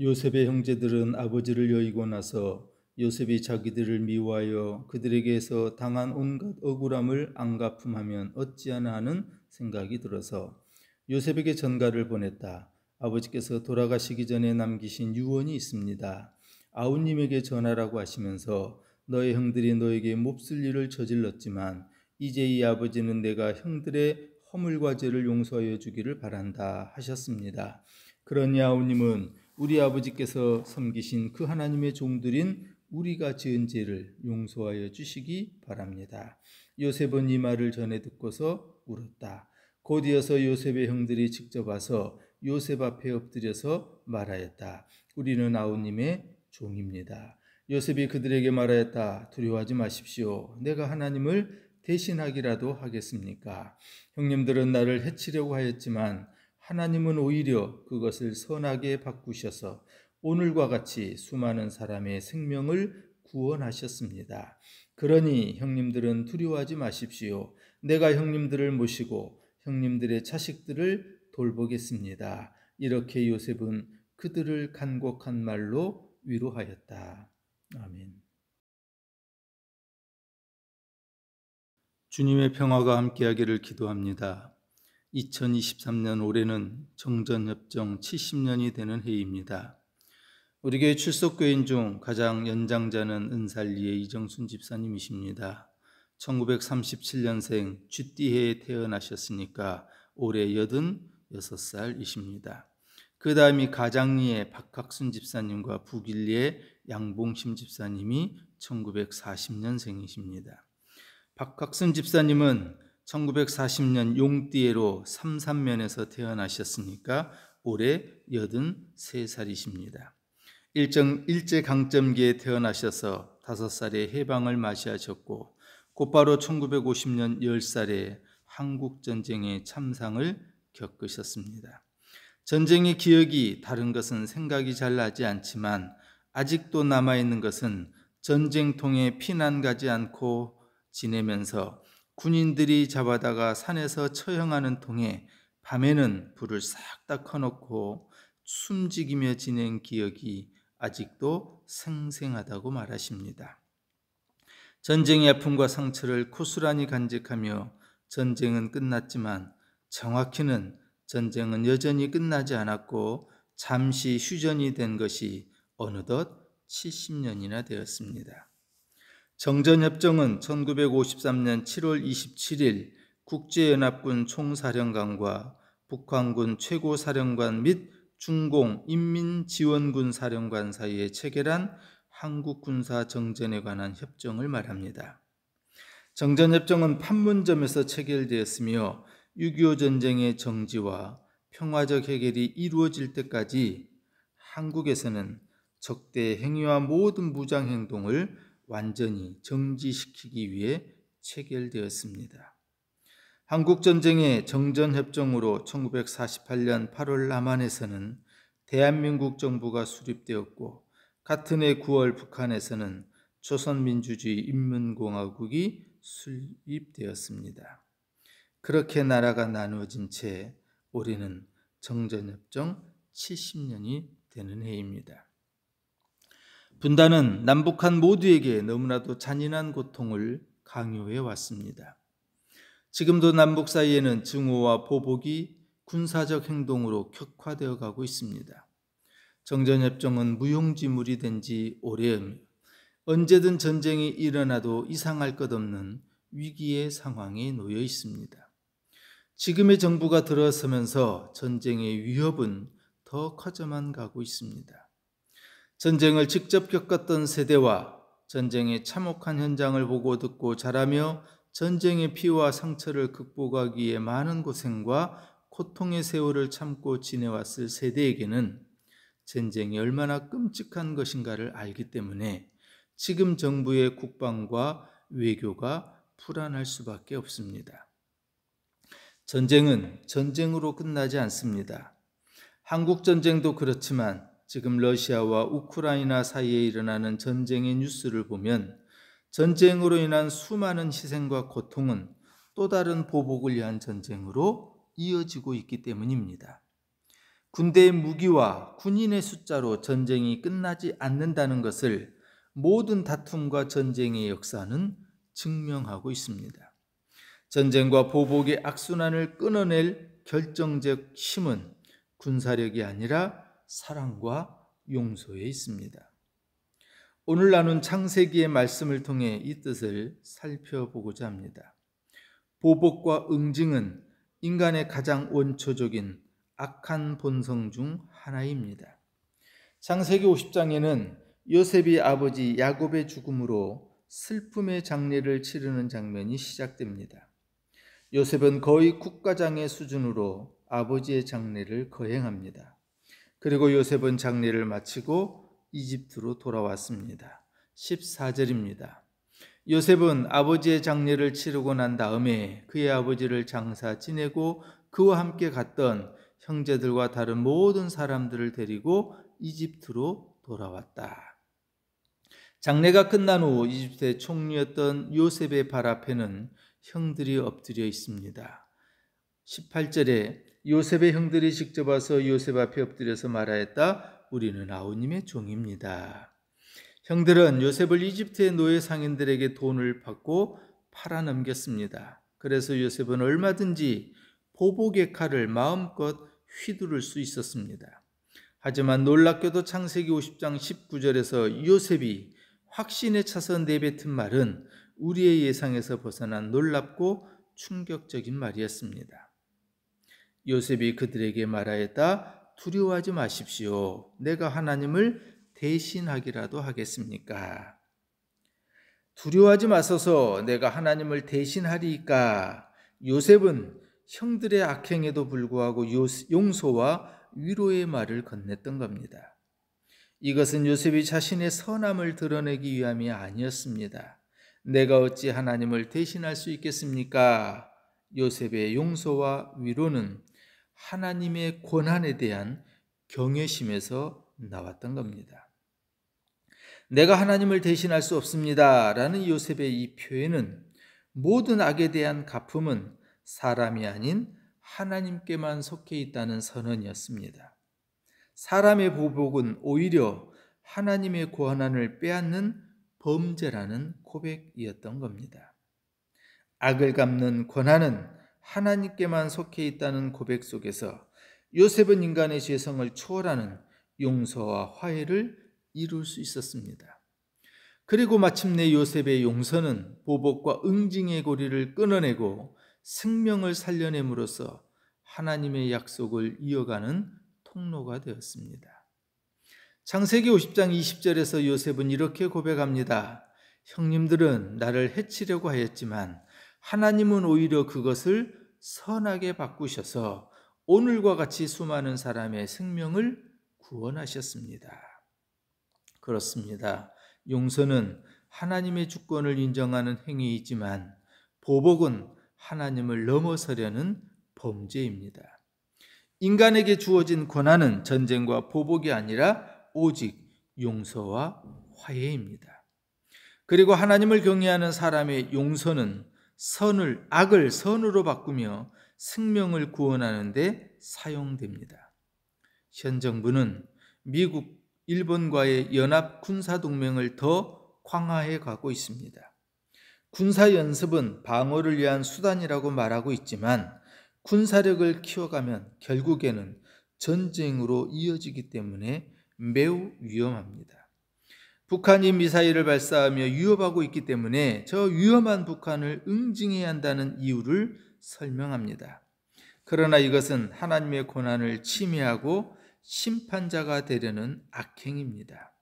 요셉의 형제들은 아버지를 여의고 나서 요셉이 자기들을 미워하여 그들에게서 당한 온갖 억울함을 안가품하면 어찌하나 하는 생각이 들어서 요셉에게 전가를 보냈다. 아버지께서 돌아가시기 전에 남기신 유언이 있습니다. 아우님에게 전하라고 하시면서 너의 형들이 너에게 몹쓸 일을 저질렀지만 이제 이 아버지는 내가 형들의 허물과 죄를 용서하여 주기를 바란다 하셨습니다. 그러니 아우님은 우리 아버지께서 섬기신 그 하나님의 종들인 우리가 지은 죄를 용서하여 주시기 바랍니다. 요셉은 이 말을 전해 듣고서 울었다. 곧이어서 요셉의 형들이 직접 와서 요셉 앞에 엎드려서 말하였다. 우리는 아우님의 종입니다. 요셉이 그들에게 말하였다. 두려워하지 마십시오. 내가 하나님을 대신하기라도 하겠습니까? 형님들은 나를 해치려고 하였지만 하나님은 오히려 그것을 선하게 바꾸셔서 오늘과 같이 수많은 사람의 생명을 구원하셨습니다. 그러니 형님들은 두려워하지 마십시오. 내가 형님들을 모시고 형님들의 자식들을 돌보겠습니다. 이렇게 요셉은 그들을 간곡한 말로 위로하였다. 아멘. 주님의 평화가 함께하기를 기도합니다. 2023년 올해는 정전협정 70년이 되는 해입니다. 우리 교회 출석교인 중 가장 연장자는 은살리의 이정순 집사님이십니다. 1937년생 쥐띠해에 태어나셨으니까 올해 86살이십니다. 그 다음이 가장리의 박학순 집사님과 북일리의 양봉심 집사님이 1940년생이십니다. 박학순 집사님은 1940년 용띠에로 3 3면에서 태어나셨으니까 올해 83살이십니다. 일정 일제 강점기에 태어나셔서 5살에 해방을 맞이하셨고 곧바로 1950년 10살에 한국 전쟁의 참상을 겪으셨습니다. 전쟁의 기억이 다른 것은 생각이 잘 나지 않지만 아직도 남아 있는 것은 전쟁통에 피난 가지 않고 지내면서 군인들이 잡아다가 산에서 처형하는 통에 밤에는 불을 싹 다 커놓고 숨죽이며 지낸 기억이 아직도 생생하다고 말하십니다. 전쟁의 아픔과 상처를 고스란히 간직하며 전쟁은 끝났지만 정확히는 전쟁은 여전히 끝나지 않았고 잠시 휴전이 된 것이 어느덧 70년이나 되었습니다. 정전협정은 1953년 7월 27일 국제연합군 총사령관과 북한군 최고사령관 및 중공 인민지원군 사령관 사이에 체결한 한국군사 정전에 관한 협정을 말합니다. 정전협정은 판문점에서 체결되었으며 6.25 전쟁의 정지와 평화적 해결이 이루어질 때까지 한국에서는 적대 행위와 모든 무장 행동을 완전히 정지시키기 위해 체결되었습니다. 한국전쟁의 정전협정으로 1948년 8월 남한에서는 대한민국 정부가 수립되었고 같은 해 9월 북한에서는 조선민주주의 인민공화국이 수립되었습니다. 그렇게 나라가 나누어진 채 올해는 정전협정 70년이 되는 해입니다. 분단은 남북한 모두에게 너무나도 잔인한 고통을 강요해 왔습니다. 지금도 남북 사이에는 증오와 보복이 군사적 행동으로 격화되어 가고 있습니다. 정전협정은 무용지물이 된 지 오래이며 언제든 전쟁이 일어나도 이상할 것 없는 위기의 상황에 놓여 있습니다. 지금의 정부가 들어서면서 전쟁의 위협은 더 커져만 가고 있습니다. 전쟁을 직접 겪었던 세대와 전쟁의 참혹한 현장을 보고 듣고 자라며 전쟁의 피와 상처를 극복하기 에 많은 고생과 고통의 세월을 참고 지내왔을 세대에게는 전쟁이 얼마나 끔찍한 것인가를 알기 때문에 지금 정부의 국방과 외교가 불안할 수밖에 없습니다. 전쟁은 전쟁으로 끝나지 않습니다. 한국 전쟁도 그렇지만 지금 러시아와 우크라이나 사이에 일어나는 전쟁의 뉴스를 보면 전쟁으로 인한 수많은 희생과 고통은 또 다른 보복을 위한 전쟁으로 이어지고 있기 때문입니다. 군대의 무기와 군인의 숫자로 전쟁이 끝나지 않는다는 것을 모든 다툼과 전쟁의 역사는 증명하고 있습니다. 전쟁과 보복의 악순환을 끊어낼 결정적 힘은 군사력이 아니라 사랑과 용서에 있습니다. 오늘 나눈 창세기의 말씀을 통해 이 뜻을 살펴보고자 합니다. 보복과 응징은 인간의 가장 원초적인 악한 본성 중 하나입니다. 창세기 50장에는 요셉이 아버지 야곱의 죽음으로 슬픔의 장례를 치르는 장면이 시작됩니다. 요셉은 거의 국가장의 수준으로 아버지의 장례를 거행합니다. 그리고 요셉은 장례를 마치고 이집트로 돌아왔습니다. 14절입니다. 요셉은 아버지의 장례를 치르고 난 다음에 그의 아버지를 장사 지내고 그와 함께 갔던 형제들과 다른 모든 사람들을 데리고 이집트로 돌아왔다. 장례가 끝난 후 이집트의 총리였던 요셉의 발 앞에는 형들이 엎드려 있습니다. 18절에 요셉의 형들이 직접 와서 요셉 앞에 엎드려서 말하였다. 우리는 아우님의 종입니다. 형들은 요셉을 이집트의 노예 상인들에게 돈을 받고 팔아넘겼습니다. 그래서 요셉은 얼마든지 보복의 칼을 마음껏 휘두를 수 있었습니다. 하지만 놀랍게도 창세기 50장 19절에서 요셉이 확신에 차서 내뱉은 말은 우리의 예상에서 벗어난 놀랍고 충격적인 말이었습니다. 요셉이 그들에게 말하였다. 두려워하지 마십시오. 내가 하나님을 대신하기라도 하겠습니까? 두려워하지 마소서 내가 하나님을 대신하리이까. 요셉은 형들의 악행에도 불구하고 용서와 위로의 말을 건넸던 겁니다. 이것은 요셉이 자신의 선함을 드러내기 위함이 아니었습니다. 내가 어찌 하나님을 대신할 수 있겠습니까? 요셉의 용서와 위로는 하나님의 권한에 대한 경외심에서 나왔던 겁니다. 내가 하나님을 대신할 수 없습니다. 라는 요셉의 이 표현은 모든 악에 대한 갚음은 사람이 아닌 하나님께만 속해 있다는 선언이었습니다. 사람의 보복은 오히려 하나님의 권한을 빼앗는 범죄라는 고백이었던 겁니다. 악을 갚는 권한은 하나님께만 속해 있다는 고백 속에서 요셉은 인간의 죄성을 초월하는 용서와 화해를 이룰 수 있었습니다. 그리고 마침내 요셉의 용서는 보복과 응징의 고리를 끊어내고 생명을 살려냄으로써 하나님의 약속을 이어가는 통로가 되었습니다. 창세기 50장 20절에서 요셉은 이렇게 고백합니다. 형님들은 나를 해치려고 하였지만 하나님은 오히려 그것을 선하게 바꾸셔서 오늘과 같이 수많은 사람의 생명을 구원하셨습니다. 그렇습니다. 용서는 하나님의 주권을 인정하는 행위이지만 보복은 하나님을 넘어서려는 범죄입니다. 인간에게 주어진 권한은 전쟁과 보복이 아니라 오직 용서와 화해입니다. 그리고 하나님을 경외하는 사람의 용서는 선을 악을 선으로 바꾸며 생명을 구원하는 데 사용됩니다. 현 정부는 미국, 일본과의 연합 군사 동맹을 더 강화해 가고 있습니다. 군사 연습은 방어를 위한 수단이라고 말하고 있지만 군사력을 키워가면 결국에는 전쟁으로 이어지기 때문에 매우 위험합니다. 북한이 미사일을 발사하며 위협하고 있기 때문에 저 위험한 북한을 응징해야 한다는 이유를 설명합니다. 그러나 이것은 하나님의 고난을 침해하고 심판자가 되려는 악행입니다.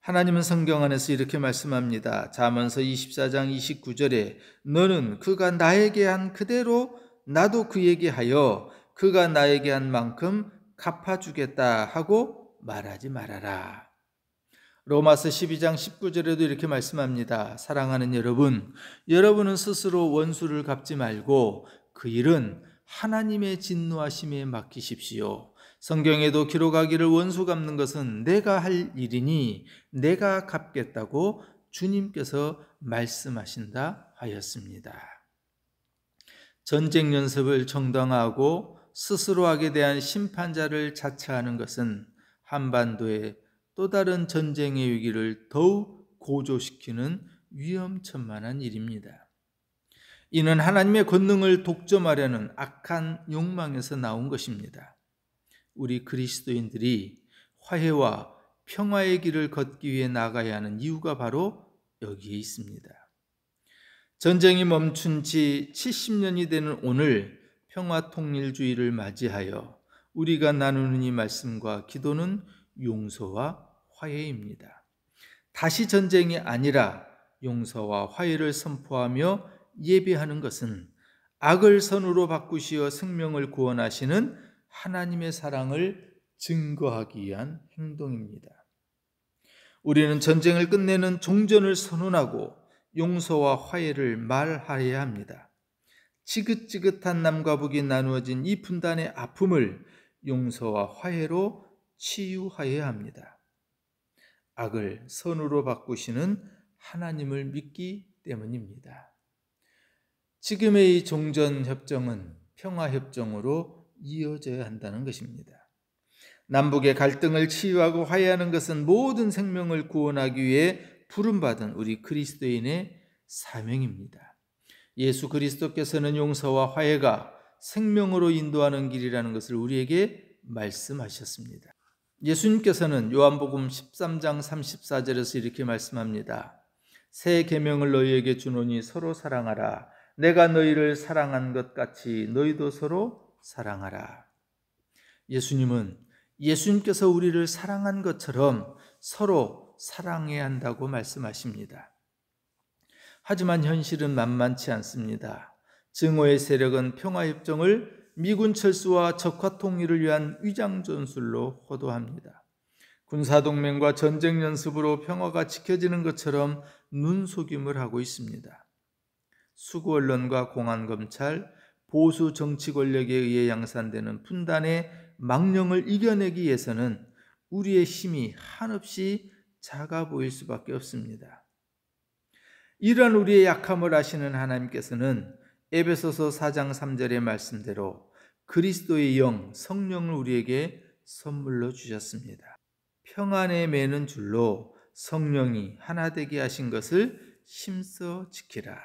하나님은 성경 안에서 이렇게 말씀합니다. 자문서 24장 29절에 너는 그가 나에게 한 그대로 나도 그에게 하여 그가 나에게 한 만큼 갚아주겠다 하고 말하지 말아라. 로마서 12장 19절에도 이렇게 말씀합니다. 사랑하는 여러분, 여러분은 스스로 원수를 갚지 말고 그 일은 하나님의 진노하심에 맡기십시오. 성경에도 기록하기를 원수 갚는 것은 내가 할 일이니 내가 갚겠다고 주님께서 말씀하신다 하였습니다. 전쟁 연습을 정당화하고 스스로 하게 대한 심판자를 자처하는 것은 한반도의 또 다른 전쟁의 위기를 더욱 고조시키는 위험천만한 일입니다. 이는 하나님의 권능을 독점하려는 악한 욕망에서 나온 것입니다. 우리 그리스도인들이 화해와 평화의 길을 걷기 위해 나가야 하는 이유가 바로 여기에 있습니다. 전쟁이 멈춘 지 70년이 되는 오늘 평화 통일주의를 맞이하여 우리가 나누는 이 말씀과 기도는 용서와 화해입니다. 다시 전쟁이 아니라 용서와 화해를 선포하며 예배하는 것은 악을 선으로 바꾸시어 생명을 구원하시는 하나님의 사랑을 증거하기 위한 행동입니다. 우리는 전쟁을 끝내는 종전을 선언하고 용서와 화해를 말하여야 합니다. 지긋지긋한 남과 북이 나누어진 이 분단의 아픔을 용서와 화해로 치유하여야 합니다. 악을 선으로 바꾸시는 하나님을 믿기 때문입니다. 지금의 이 종전협정은 평화협정으로 이어져야 한다는 것입니다. 남북의 갈등을 치유하고 화해하는 것은 모든 생명을 구원하기 위해 부름받은 우리 그리스도인의 사명입니다. 예수 그리스도께서는 용서와 화해가 생명으로 인도하는 길이라는 것을 우리에게 말씀하셨습니다. 예수님께서는 요한복음 13장 34절에서 이렇게 말씀합니다. 새 계명을 너희에게 주노니 서로 사랑하라. 내가 너희를 사랑한 것 같이 너희도 서로 사랑하라. 예수님은 예수님께서 우리를 사랑한 것처럼 서로 사랑해야 한다고 말씀하십니다. 하지만 현실은 만만치 않습니다. 증오의 세력은 평화협정을 미군 철수와 적화 통일을 위한 위장 전술로 호도합니다. 군사동맹과 전쟁 연습으로 평화가 지켜지는 것처럼 눈속임을 하고 있습니다. 수구 언론과 공안 검찰, 보수 정치 권력에 의해 양산되는 분단의 망령을 이겨내기 위해서는 우리의 힘이 한없이 작아 보일 수밖에 없습니다. 이런 우리의 약함을 아시는 하나님께서는 에베소서 4장 3절의 말씀대로 그리스도의 영, 성령을 우리에게 선물로 주셨습니다. 평안에 매는 줄로 성령이 하나 되게 하신 것을 심써 지키라.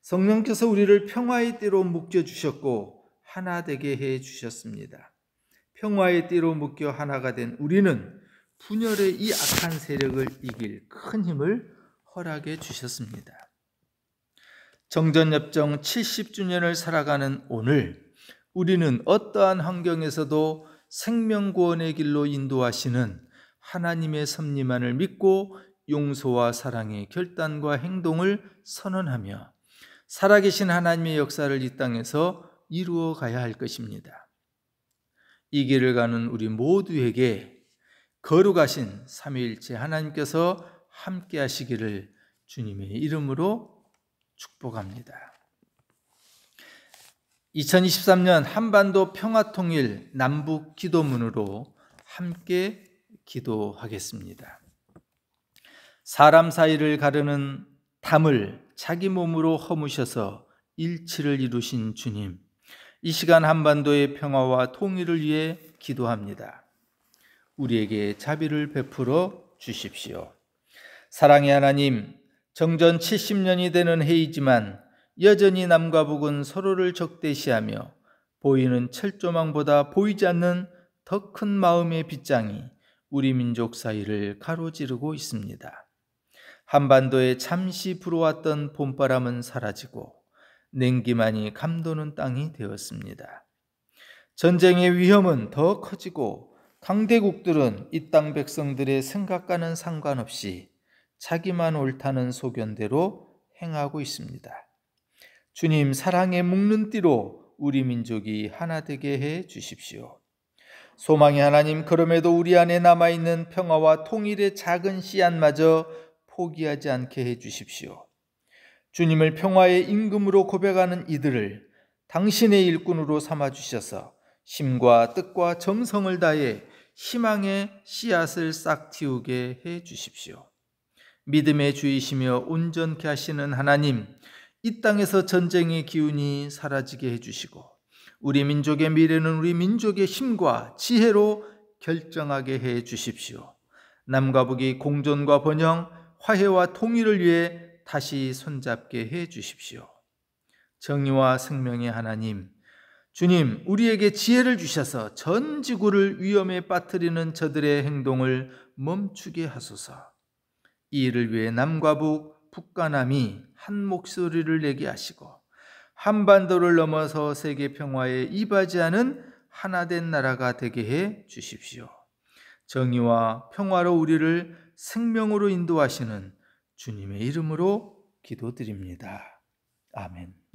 성령께서 우리를 평화의 띠로 묶여 주셨고 하나 되게 해 주셨습니다. 평화의 띠로 묶여 하나가 된 우리는 분열의 이 악한 세력을 이길 큰 힘을 허락해 주셨습니다. 정전협정 70주년을 살아가는 오늘 우리는 어떠한 환경에서도 생명구원의 길로 인도하시는 하나님의 섭리만을 믿고 용서와 사랑의 결단과 행동을 선언하며 살아계신 하나님의 역사를 이 땅에서 이루어 가야 할 것입니다. 이 길을 가는 우리 모두에게 거룩하신 삼위일체 하나님께서 함께 하시기를 주님의 이름으로 축복합니다. 2023년 한반도 평화통일 남북 기도문으로 함께 기도하겠습니다. 사람 사이를 가르는 담을 자기 몸으로 허무셔서 일치를 이루신 주님, 이 시간 한반도의 평화와 통일을 위해 기도합니다. 우리에게 자비를 베풀어 주십시오. 사랑의 하나님, 정전 70년이 되는 해이지만 여전히 남과 북은 서로를 적대시하며 보이는 철조망보다 보이지 않는 더 큰 마음의 빗장이 우리 민족 사이를 가로지르고 있습니다. 한반도에 잠시 불어왔던 봄바람은 사라지고 냉기만이 감도는 땅이 되었습니다. 전쟁의 위험은 더 커지고 강대국들은 이 땅 백성들의 생각과는 상관없이 자기만 옳다는 소견대로 행하고 있습니다. 주님 사랑의 묶는 띠로 우리 민족이 하나 되게 해 주십시오. 소망의 하나님 그럼에도 우리 안에 남아 있는 평화와 통일의 작은 씨앗마저 포기하지 않게 해 주십시오. 주님을 평화의 임금으로 고백하는 이들을 당신의 일꾼으로 삼아 주셔서 힘과 뜻과 정성을 다해 희망의 씨앗을 싹 틔우게 해 주십시오. 믿음의 주이시며 온전케 하시는 하나님, 이 땅에서 전쟁의 기운이 사라지게 해주시고, 우리 민족의 미래는 우리 민족의 힘과 지혜로 결정하게 해 주십시오. 남과 북이 공존과 번영, 화해와 통일을 위해 다시 손잡게 해 주십시오. 정의와 생명의 하나님, 주님, 우리에게 지혜를 주셔서 전 지구를 위험에 빠뜨리는 저들의 행동을 멈추게 하소서. 이를 위해 남과 북, 북과 남이 한 목소리를 내게 하시고 한반도를 넘어서 세계 평화에 이바지하는 하나된 나라가 되게 해 주십시오. 정의와 평화로 우리를 생명으로 인도하시는 주님의 이름으로 기도드립니다. 아멘.